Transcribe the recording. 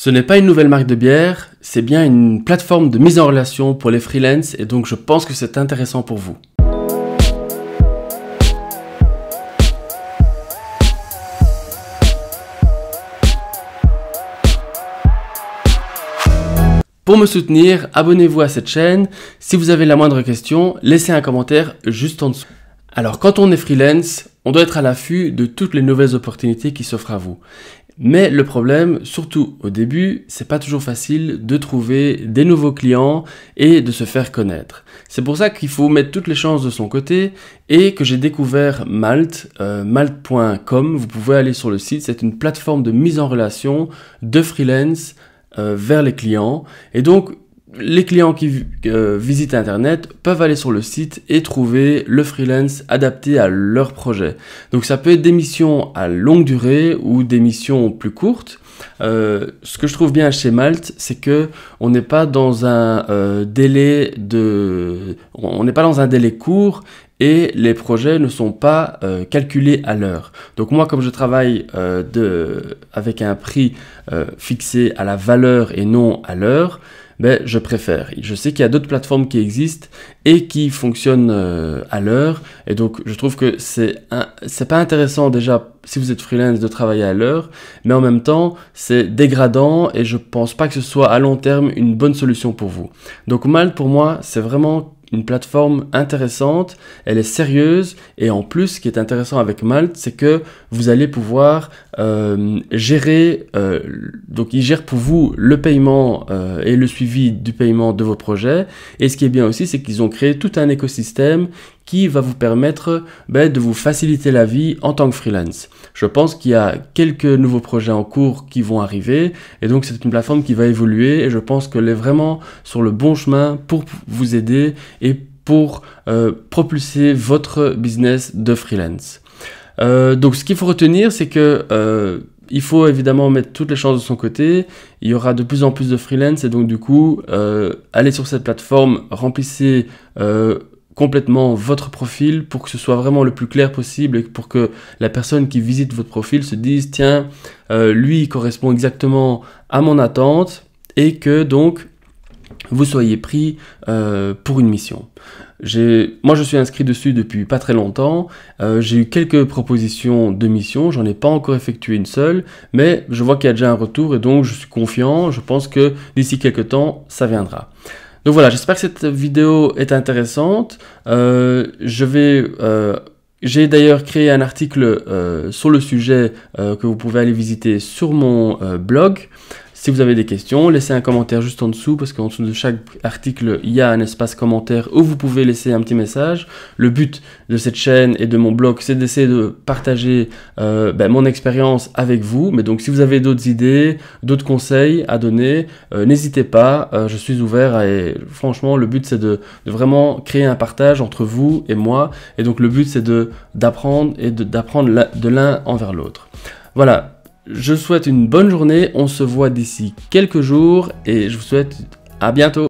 Ce n'est pas une nouvelle marque de bière, c'est bien une plateforme de mise en relation pour les freelances et donc je pense que c'est intéressant pour vous. Pour me soutenir, abonnez-vous à cette chaîne. Si vous avez la moindre question, laissez un commentaire juste en dessous. Alors quand on est freelance, on doit être à l'affût de toutes les nouvelles opportunités qui s'offrent à vous. Mais le problème, surtout au début, c'est pas toujours facile de trouver des nouveaux clients et de se faire connaître. C'est pour ça qu'il faut mettre toutes les chances de son côté et que j'ai découvert Malt, euh, malt.com. Vous pouvez aller sur le site, c'est une plateforme de mise en relation de freelance euh, vers les clients. Et donc, les clients qui euh, visitent Internet peuvent aller sur le site et trouver le freelance adapté à leur projet. Donc ça peut être des missions à longue durée ou des missions plus courtes. Euh, ce que je trouve bien chez Malte, c'est que on n'est pas dans un euh, délai de, on n'est pas dans un délai court et les projets ne sont pas calculés à l'heure. Donc moi, comme je travaille avec un prix fixé à la valeur et non à l'heure, ben, je préfère. Je sais qu'il y a d'autres plateformes qui existent et qui fonctionnent euh, à l'heure. Et donc, je trouve que c'est c'est pas intéressant déjà si vous êtes freelance de travailler à l'heure, mais en même temps, c'est dégradant et je pense pas que ce soit à long terme une bonne solution pour vous. Donc, mal pour moi, c'est vraiment une plateforme intéressante, elle est sérieuse et en plus ce qui est intéressant avec Malte c'est que vous allez pouvoir euh, gérer, euh, donc ils gèrent pour vous le paiement euh, et le suivi du paiement de vos projets et ce qui est bien aussi c'est qu'ils ont créé tout un écosystème qui va vous permettre ben, de vous faciliter la vie en tant que freelance. Je pense qu'il y a quelques nouveaux projets en cours qui vont arriver et donc c'est une plateforme qui va évoluer et je pense qu'elle est vraiment sur le bon chemin pour vous aider et pour euh, propulser votre business de freelance. Euh, donc ce qu'il faut retenir, c'est que euh, il faut évidemment mettre toutes les chances de son côté. Il y aura de plus en plus de freelance et donc du coup, allez sur cette plateforme, remplissez complètement votre profil pour que ce soit vraiment le plus clair possible et pour que la personne qui visite votre profil se dise tiens euh, lui correspond exactement à mon attente et que donc vous soyez pris euh, pour une mission. Moi, je suis inscrit dessus depuis pas très longtemps. Euh, j'ai eu quelques propositions de missions. J'en ai pas encore effectué une seule, mais je vois qu'il y a déjà un retour et donc je suis confiant. Je pense que d'ici quelques temps, ça viendra. Donc voilà, j'espère que cette vidéo est intéressante. Euh, je vais... Euh, j'ai d'ailleurs créé un article euh, sur le sujet que vous pouvez aller visiter sur mon blog. Si vous avez des questions, laissez un commentaire juste en dessous parce qu'en dessous de chaque article, il y a un espace commentaire où vous pouvez laisser un petit message. Le but de cette chaîne et de mon blog, c'est d'essayer de partager euh, ben, mon expérience avec vous. Mais donc si vous avez d'autres idées, d'autres conseils à donner, euh, n'hésitez pas, euh, je suis ouvert et franchement, le but c'est de, de, vraiment créer un partage entre vous et moi. Et donc le but c'est de d'apprendre et d'apprendre de l'un envers l'autre. Voilà, je souhaite une bonne journée, on se voit d'ici quelques jours et je vous souhaite à bientôt